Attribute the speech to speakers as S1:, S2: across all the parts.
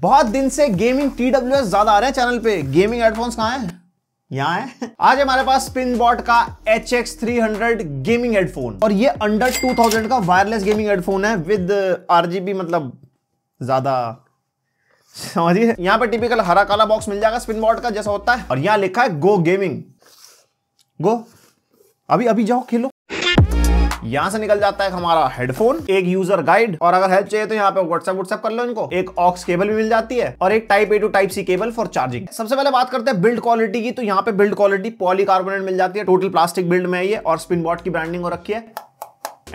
S1: बहुत दिन से गेमिंग टी डब्ल्यू एस ज्यादा आ रहे हैं चैनल पे गेमिंग हेडफोन्स कहाँ है यहाँ है आज हमारे पास स्पिन बॉट का H X three hundred gaming headphone और ये अंडर टू थाउजेंड का वायरलेस गेमिंग हेडफोन है विद आरजीबी uh, मतलब ज्यादा समझिए यहाँ पे टिपिकल हरा काला बॉक्स मिल जाएगा स्पिन बॉट का जैसा होता है और यहाँ लिखा है गो गेमिंग गो अभी अभी जाओ खेलो यहाँ से निकल जाता है हमारा हेडफोन एक यूजर गाइड और अगर हेल्प चाहिए तो यहाँ पे व्हाट्सएप व्हाट्सएप कर लो इनको एक ऑक्स केबल भी मिल जाती है और एक type A to type C cable for charging सबसे पहले बात करते हैं बिल्ड क्वालिटी की तो यहाँ पे बिल्ड क्वालिटी पॉलीकार्बोनेट मिल जाती है टोटल प्लास्टिक बिल्ड में ये और स्पिन बॉट की ब्रांडिंग हो रखी है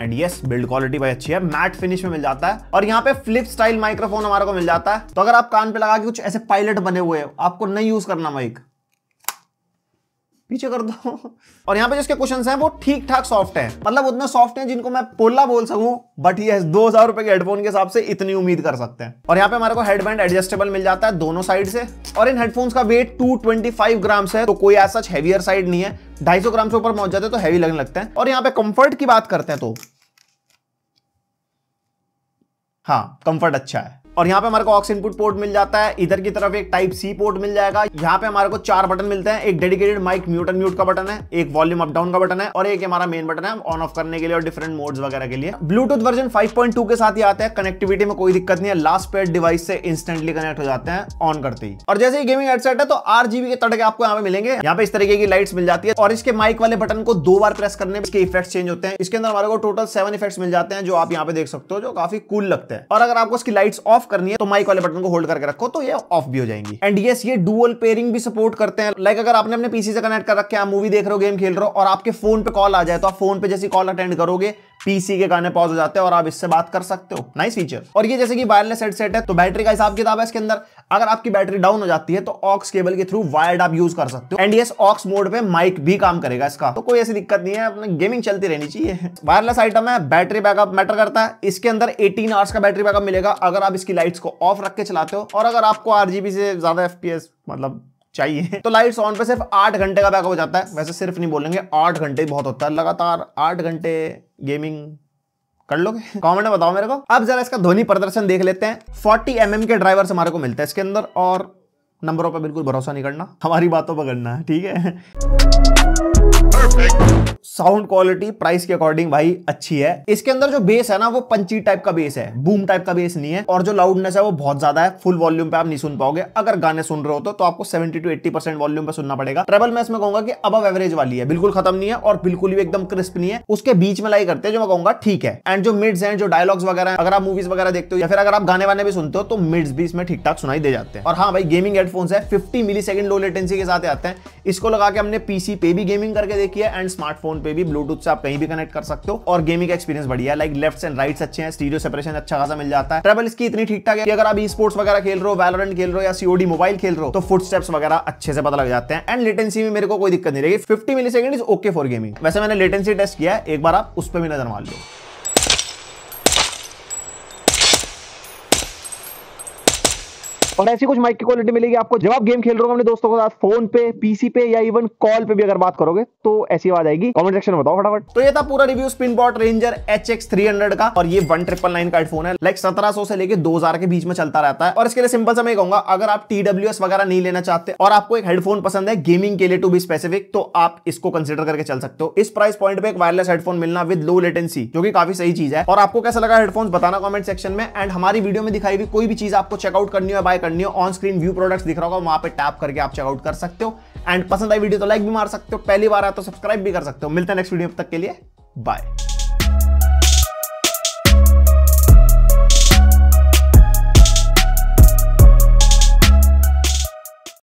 S1: एंड यस बिल्ड क्वालिटी भाई अच्छी है मैट फिनिश में मिल जाता है और यहाँ पे फ्लिप स्टाइल माइक्रोफोन हमारे को मिल जाता है तो अगर आप कान पे लगा के कुछ ऐसे पायलट बने हुए हो आपको नहीं यूज करना माइक पीछे कर दो और यहाँ पे जिसके क्वेश्चंस हैं वो ठीक ठाक सॉफ्ट हैं मतलब उतने सॉफ्ट हैं जिनको मैं पोला बोल सकूं बट ये दो हजार रुपए के हेडफोन के हिसाब से इतनी उम्मीद कर सकते हैं और यहाँ पे हमारे को हेडबैंड एडजस्टेबल मिल जाता है दोनों साइड से और इन हेडफोन्स का वेट 225 ग्राम है तो कोई ऐसा हैवियर साइड नहीं है ढाई ग्राम से ऊपर पहुंच जाते तो हैवी लगने लगते हैं और यहाँ पे कंफर्ट की बात करते हैं तो हाँ कंफर्ट अच्छा है और यहाँ पे हमारे को ऑक्स इनपुट पोर्ट मिल जाता है इधर की तरफ एक टाइप सी पोर्ट मिल जाएगा यहाँ पे हमारे को चार बटन मिलते हैं एक dedicated mic mute and mute का बटन है एक वॉल्यूम अप डाउन का बटन है और एक हमारा मेन बटन है ऑन ऑफ करने के लिए और डिफरेंट मोड्स वगैरह के लिए ब्लूटूथ वर्जन 5.2 के साथ ही आता है कनेक्टिविटी में कोई दिक्कत नहीं है लास्ट पेड डिवाइस से इंस्टेंटली कनेक्ट हो जाते हैं ऑन करते ही और जैसे ही गेमिंग हेडसेट है तो आर के तड़के आपको यहाँ पे मिलेंगे यहाँ पे इस तरीके की लाइट्स मिल जाती है और इसके माइक वाले बटन को दो बार प्रेस करने में इसके इफेक्ट चेंज होते हैं इसके अंदर हमारे को टोटल सेवन इफेक्ट मिल जाते हैं जो आप यहाँ पे देख सकते हो जो काफी कूल लगते हैं और अगर आपको इसकी लाइट्स ऑफ ऑफ करनी है तो माइक वाले बटन को होल्ड करके रखो तो ये ऑफ भी हो जाएंगी एंड यस ये डुअल पेयरिंग भी सपोर्ट करते हैं लाइक अगर आपने अपने पीसी से कनेक्ट कर रखे आप मूवी देख रहे हो गेम खेल रहे हो और आपके फोन पे कॉल आ जाए तो आप फोन पे जैसी कॉल अटेंड करोगे पीसी के गाने पॉज हो जाते हैं और आप इससे बात कर सकते हो नाइस फीचर और ये जैसे कि वायरलेस हेडसेट है तो बैटरी का हिसाब किताब है इसके अंदर अगर आपकी बैटरी डाउन हो जाती है तो ऑक्स केबल के थ्रू वायर्ड आप यूज कर सकते हो एंड यस ऑक्स मोड पे माइक भी काम करेगा इसका तो कोई ऐसी दिक्कत नहीं है अपने गेमिंग चलती रहनी चाहिए वायरलेस आइटम है बैटरी बैकअप मैटर करता है इसके अंदर एटीन आवर्स का बैटरी बैकअप मिलेगा अगर आप इसकी इसकी लाइट्स को ऑफ रख के चलाते हो और अगर आपको आर से ज़्यादा एफ मतलब चाहिए तो लाइट्स ऑन पे सिर्फ आठ घंटे का बैकअप हो जाता है वैसे सिर्फ नहीं बोलेंगे आठ घंटे बहुत होता है लगातार आठ घंटे गेमिंग कर लोगे कमेंट में बताओ मेरे को अब जरा इसका ध्वनि प्रदर्शन देख लेते हैं 40 एम mm के ड्राइवर्स हमारे को मिलता है इसके अंदर और नंबरों पर बिल्कुल भरोसा नहीं करना हमारी बातों पर करना है ठीक है साउंड क्वालिटी प्राइस के अकॉर्डिंग भाई अच्छी है इसके अंदर जो बेस है ना वो पंची टाइप का बेस है बूम टाइप का बेस नहीं है और जो लाउडनेस है वो बहुत ज्यादा है फुल वॉल्यूम पे आप नहीं सुन पाओगे अगर गाने सुन रहे हो तो, तो आपको 70 टू 80 परसेंट वॉल्यूम पे सुनना पड़ेगा ट्रेबल मैं इसमें कहूंगा कि अब एवरेज वाली है बिल्कुल खत्म नहीं है और बिल्कुल भी एकदम क्रिस्प नहीं है उसके बीच में लाई करते हैं जो मैं कहूंगा ठीक है एंड जो मिड्स हैं जो डायलॉग्स वगैरह अगर आप मूवीज वगैरह देखते हो या फिर अगर आप गाने वाने भी सुनते हो तो मिड्स भी इसमें ठीक ठाक सुनाई दे जाते हैं और हाँ भाई गेमिंग हेड हेडफोन्स है fifty millisecond low latency के साथ आते हैं इसको लगा के हमने पीसी पे भी गेमिंग करके देखी है एंड स्मार्टफोन पे भी ब्लूटूथ से आप कहीं भी कनेक्ट कर सकते हो और गेमिंग का एक्सपीरियंस बढ़िया लाइक लेफ्ट एंड राइट अच्छे हैं स्टीरियो सेपरेशन अच्छा खासा मिल जाता है ट्रेवल इसकी इतनी ठीक ठाक है कि अगर आप ई स्पोर्ट्स वगैरह खेल रहे हो वैलोरेंट खेल रहे हो या सीओडी मोबाइल खेल रहे हो तो फुट स्टेप्स वगैरह अच्छे से पता लग जाते हैं एंड लेटेंसी में मेरे को कोई दिक्कत नहीं रहेगी fifty millisecond is okay for gaming वैसे मैंने लेटेंसी टेस्ट किया है एक बार आप उस पर भी नजर मार लो और ऐसी कुछ माइक की क्वालिटी मिलेगी आपको जब आप गेम खेल रहे हो अपने दोस्तों के साथ फोन पे पीसी पे या इवन कॉल पे भी अगर बात करोगे तो ऐसी आवाज आएगी कमेंट सेक्शन में बताओ फटाफट तो ये था पूरा review Spinbot Ranger H X three hundred का और ये वन ट्रिपल नाइन का हेडफोन है लाइक सत्रह सौ से लेकर दो हजार के बीच में चलता रहता है और इसके लिए सिंपल से मैं कहूंगा अगर आप टी डब्ल्यू एस वगैरह नहीं लेना चाहते और आपको एक हेडफोन पसंद है गेमिंग के लिए टू बी स्पेसिफिक तो आप इसको कंसिडर करके चल सकते हो इस प्राइस पॉइंट पे एक वायरलेस हेडफोन मिलना विद लो लेटेंसी जो कि काफी सही चीज है और आपको कैसा लगा हेडफोन बताना कमेंट सेक्शन में एंड हमारी वीडियो में दिखाई हुई कोई भी चीज आपको चेकआउट करनी हो बाय करनी हो ऑन स्क्रीन व्यू प्रोडक्ट्स दिख रहा होगा वहां पे टैप करके आप चेकआउट कर सकते हो एंड पसंद आई वीडियो तो लाइक भी मार सकते हो पहली बार आया तो सब्सक्राइब भी कर सकते हो मिलता है नेक्स्ट वीडियो तक के लिए बाय